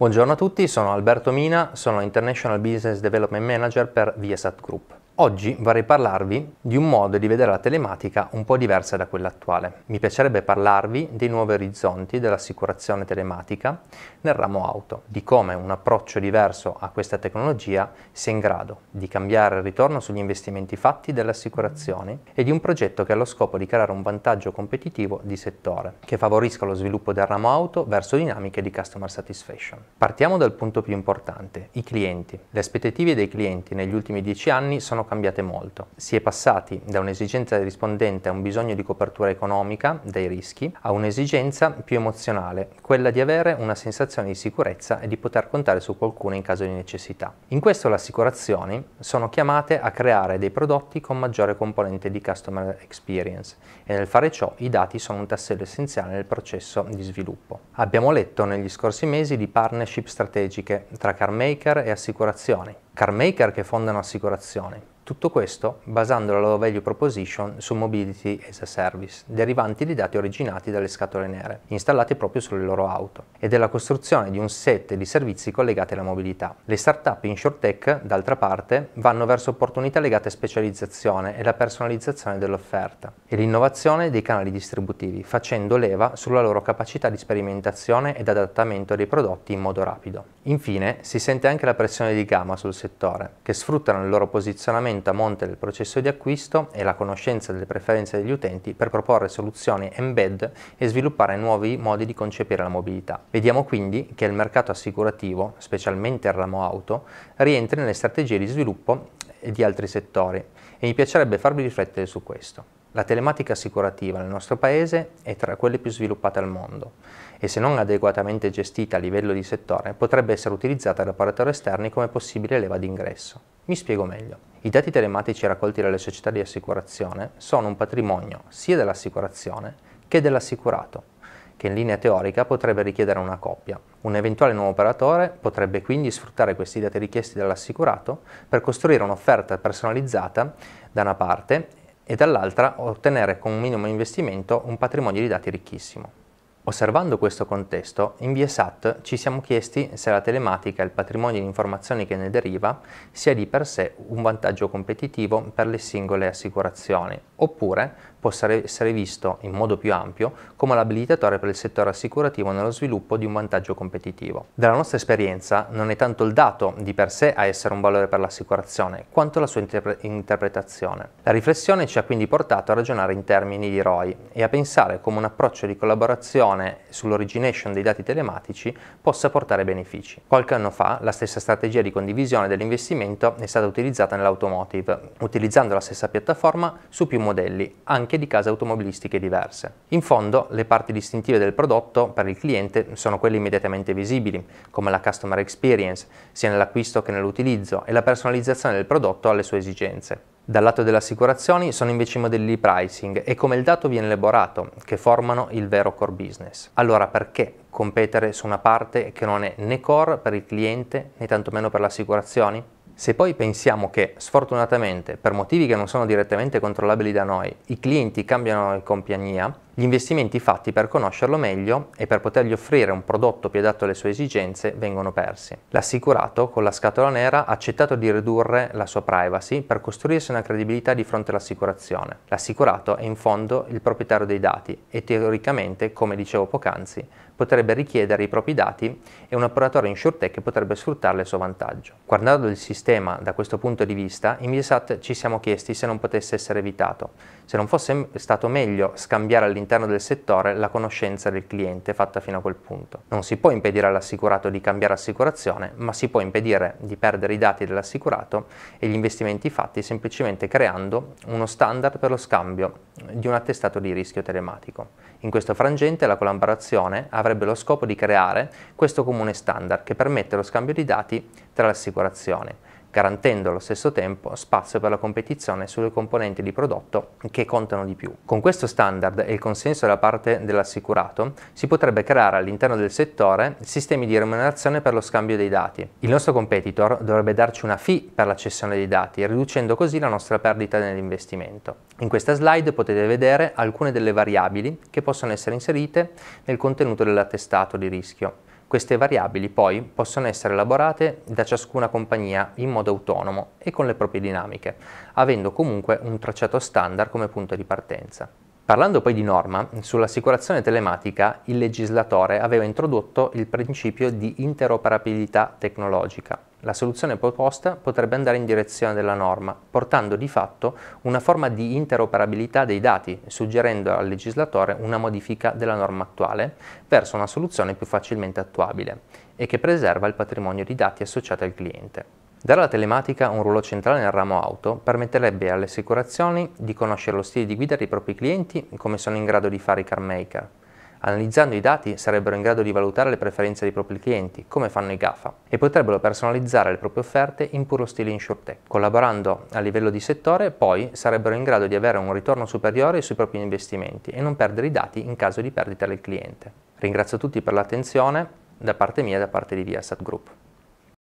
Buongiorno a tutti, sono Alberto Mina, sono International Business Development Manager per Viasat Group. Oggi vorrei parlarvi di un modo di vedere la telematica un po' diversa da quella attuale. Mi piacerebbe parlarvi dei nuovi orizzonti dell'assicurazione telematica nel ramo auto, di come un approccio diverso a questa tecnologia sia in grado di cambiare il ritorno sugli investimenti fatti delle assicurazioni e di un progetto che ha lo scopo di creare un vantaggio competitivo di settore, che favorisca lo sviluppo del ramo auto verso dinamiche di customer satisfaction. Partiamo dal punto più importante, i clienti. Le aspettative dei clienti negli ultimi dieci anni sono cambiate molto. Si è passati da un'esigenza rispondente a un bisogno di copertura economica dei rischi a un'esigenza più emozionale, quella di avere una sensazione di sicurezza e di poter contare su qualcuno in caso di necessità. In questo le assicurazioni sono chiamate a creare dei prodotti con maggiore componente di customer experience e nel fare ciò i dati sono un tassello essenziale nel processo di sviluppo. Abbiamo letto negli scorsi mesi di partnership strategiche tra carmaker e assicurazioni, carmaker che fondano assicurazioni, tutto questo basando la loro value proposition su Mobility as a Service, derivanti di dati originati dalle scatole nere, installate proprio sulle loro auto, e della costruzione di un set di servizi collegati alla mobilità. Le start-up in short tech, d'altra parte, vanno verso opportunità legate a specializzazione e la personalizzazione dell'offerta, e l'innovazione dei canali distributivi, facendo leva sulla loro capacità di sperimentazione ed adattamento dei prodotti in modo rapido. Infine, si sente anche la pressione di gamma sul settore, che sfruttano il loro posizionamento strumento a monte del processo di acquisto e la conoscenza delle preferenze degli utenti per proporre soluzioni embed e sviluppare nuovi modi di concepire la mobilità. Vediamo quindi che il mercato assicurativo, specialmente il ramo auto, rientri nelle strategie di sviluppo di altri settori e mi piacerebbe farvi riflettere su questo. La telematica assicurativa nel nostro paese è tra quelle più sviluppate al mondo e se non adeguatamente gestita a livello di settore potrebbe essere utilizzata da operatori esterni come possibile leva d'ingresso. Mi spiego meglio. I dati telematici raccolti dalle società di assicurazione sono un patrimonio sia dell'assicurazione che dell'assicurato, che in linea teorica potrebbe richiedere una coppia. Un eventuale nuovo operatore potrebbe quindi sfruttare questi dati richiesti dall'assicurato per costruire un'offerta personalizzata da una parte e dall'altra ottenere con un minimo investimento un patrimonio di dati ricchissimo. Osservando questo contesto, in BSAT ci siamo chiesti se la telematica e il patrimonio di informazioni che ne deriva sia di per sé un vantaggio competitivo per le singole assicurazioni, oppure possa essere visto in modo più ampio come l'abilitatore per il settore assicurativo nello sviluppo di un vantaggio competitivo. Dalla nostra esperienza non è tanto il dato di per sé a essere un valore per l'assicurazione, quanto la sua interpre interpretazione. La riflessione ci ha quindi portato a ragionare in termini di ROI e a pensare come un approccio di collaborazione riflessione sull'origination dei dati telematici possa portare benefici. Qualche anno fa la stessa strategia di condivisione dell'investimento è stata utilizzata nell'automotive, utilizzando la stessa piattaforma su più modelli, anche di case automobilistiche diverse. In fondo, le parti distintive del prodotto per il cliente sono quelle immediatamente visibili, come la customer experience, sia nell'acquisto che nell'utilizzo, e la personalizzazione del prodotto alle sue esigenze. Dal lato delle assicurazioni sono invece i modelli di pricing e come il dato viene elaborato, che formano il vero core business. Allora perché competere su una parte che non è né core per il cliente né tantomeno per le assicurazioni? Se poi pensiamo che, sfortunatamente, per motivi che non sono direttamente controllabili da noi, i clienti cambiano di compagnia, gli investimenti fatti per conoscerlo meglio e per potergli offrire un prodotto più adatto alle sue esigenze vengono persi. L'assicurato, con la scatola nera, ha accettato di ridurre la sua privacy per costruirsi una credibilità di fronte all'assicurazione. L'assicurato è in fondo il proprietario dei dati e teoricamente, come dicevo poc'anzi, potrebbe richiedere i propri dati e un operatore insurtech potrebbe sfruttarle a suo vantaggio. Guardando il sistema da questo punto di vista, in Viasat ci siamo chiesti se non potesse essere evitato, se non fosse stato meglio scambiare all'interno all'interno del settore la conoscenza del cliente fatta fino a quel punto. Non si può impedire all'assicurato di cambiare assicurazione, ma si può impedire di perdere i dati dell'assicurato e gli investimenti fatti semplicemente creando uno standard per lo scambio di un attestato di rischio telematico. In questo frangente la collaborazione avrebbe lo scopo di creare questo comune standard che permette lo scambio di dati tra l'assicurazione garantendo allo stesso tempo spazio per la competizione sulle componenti di prodotto che contano di più. Con questo standard e il consenso da parte dell'assicurato si potrebbe creare all'interno del settore sistemi di remunerazione per lo scambio dei dati. Il nostro competitor dovrebbe darci una fee per la cessione dei dati, riducendo così la nostra perdita nell'investimento. In questa slide potete vedere alcune delle variabili che possono essere inserite nel contenuto dell'attestato di rischio. Queste variabili poi possono essere elaborate da ciascuna compagnia in modo autonomo e con le proprie dinamiche, avendo comunque un tracciato standard come punto di partenza. Parlando poi di norma, sull'assicurazione telematica il legislatore aveva introdotto il principio di interoperabilità tecnologica, la soluzione proposta potrebbe andare in direzione della norma, portando di fatto una forma di interoperabilità dei dati, suggerendo al legislatore una modifica della norma attuale verso una soluzione più facilmente attuabile e che preserva il patrimonio di dati associati al cliente. Dare alla telematica un ruolo centrale nel ramo auto permetterebbe alle assicurazioni di conoscere lo stile di guida dei propri clienti come sono in grado di fare i car maker, Analizzando i dati sarebbero in grado di valutare le preferenze dei propri clienti, come fanno i GAFA, e potrebbero personalizzare le proprie offerte in puro stile insurtech. Collaborando a livello di settore, poi, sarebbero in grado di avere un ritorno superiore sui propri investimenti e non perdere i dati in caso di perdita del cliente. Ringrazio tutti per l'attenzione, da parte mia e da parte di Viasat Group.